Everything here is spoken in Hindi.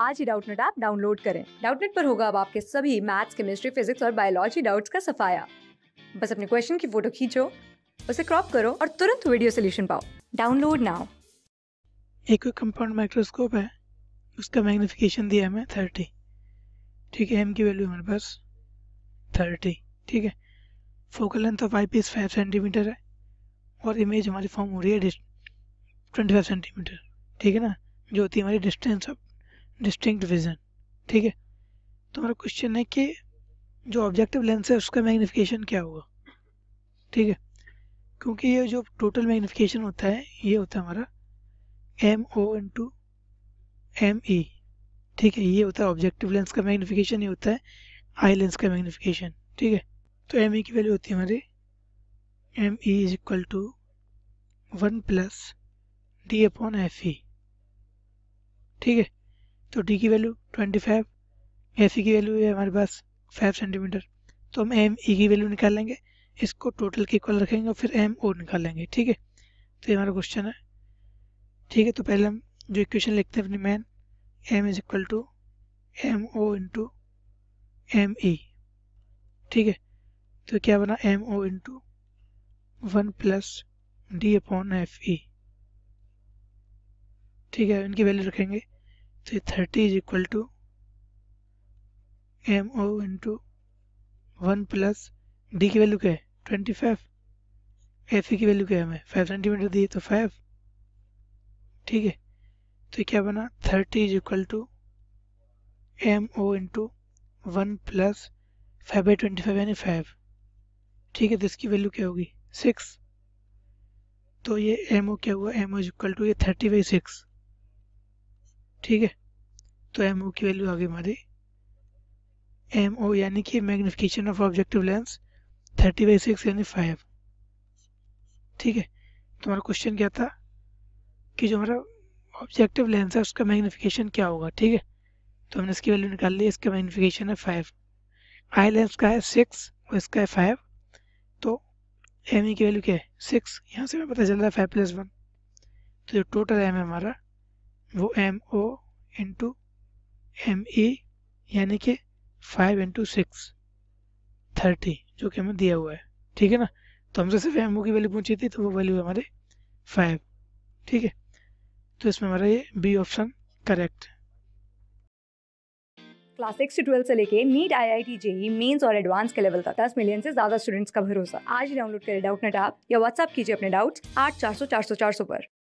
आज ही डाउटनेट ऐप डाउनलोड करें डाउटनेट पर होगा अब आपके सभी मैथ्स केमिस्ट्री फिजिक्स और बायोलॉजी डाउट्स का सफाया बस अपने क्वेश्चन की फोटो खींचो उसे क्रॉप करो और तुरंत वीडियो सोल्यूशन पाओ डाउनलोड नाउ एक कंपाउंड माइक्रोस्कोप है उसका मैग्निफिकेशन दिया हमें थर्टी ठीक है एम की वैल्यू हमारे पास थर्टी ठीक है focal length of eyepiece five centimetre है और इमेज हमारी फॉर्म हो रही है ट्वेंटी फाइव सेंटीमीटर ठीक है ना जो होती है हमारी डिस्टेंस ऑफ डिस्टिंक्ट विजन ठीक है तो हमारा क्वेश्चन है कि जो ऑब्जेक्टिव लेंस है उसका मैग्नीफिकेशन क्या होगा ठीक है क्योंकि ये जो टोटल मैग्नीफिकेशन होता है ये होता है हमारा M O into M E ठीक है ये होता है ऑब्जेक्टिव लेंस का मैग्नीफिकेशन ये होता है आई लेंस का मैग्नीफिकेशन ठीक है तो एम ई e की वैल्यू होती है हमारी M E is equal to one plus D upon F E ठीक है तो डी की value twenty five A C की वैल्यू है हमारे पास फाइव सेंटीमीटर तो हम एम ई e की वैल्यू निकाल लेंगे इसको टोटल के इक्वल रखेंगे और फिर एम ओ निकाल लेंगे ठीक है तो ये हमारा क्वेश्चन है ठीक है तो पहले हम जो इक्वेशन लिखते हैं अपनी main M is equal to M O into M E ठीक है तो क्या बना M O into one plus D upon F E ठीक है इनकी वैल्यू रखेंगे तो thirty is equal to M O into one plus D की वैल्यू क्या है ट्वेंटी फाइव एफ की वैल्यू क्या है हमें फाइव सेंटीमीटर दिए तो फाइव ठीक है तो क्या बना thirty is equal to M O into one plus five by twenty five यानी फाइव ठीक है तो इसकी वैल्यू क्या होगी सिक्स तो ये एम ओ क्या हुआ M O is equal to ये थर्टी बाई सिक्स ठीक है तो एम ओ की वैल्यू आ गई हमारी एम ओ यानी कि magnification of objective lens thirty by six यानी फाइव ठीक है तो हमारा क्वेश्चन क्या था कि जो हमारा ऑब्जेक्टिव लेंस है उसका मैग्निफिकेशन क्या होगा ठीक है तो हमने इसकी वैल्यू निकाल ली इसका मैग्निफिकेशन है फाइव आई लेंस का है सिक्स और इसका है फाइव तो एम ई e की वैल्यू क्या है सिक्स यहाँ से हमें पता चल रहा है फाइव प्लस वन तो जो टोटल एम है हमारा वो M O into M E यानी कि फाइव इंटू सिक्स थर्टी जो कि हमें दिया हुआ है ठीक है ना तो हमसे सिर्फ एम ओ की वैल्यू पूछी थी तो वो वैल्यू हमारे फाइव ठीक है तो इसमें हमारा ये बी ऑप्शन करेक्ट है क्लास सिक्स से ट्वेल्थ से लेके NEET I I T JEE mains और एडवांस के लेवल तक दस मिलियन से ज्यादा स्टूडेंट्स का भरोसा आज डाउनलोड करें डाउट नेट आप या व्हाट्सअप कीजिए अपने डाउट आठ चार सौ चार सौ चार सौ पर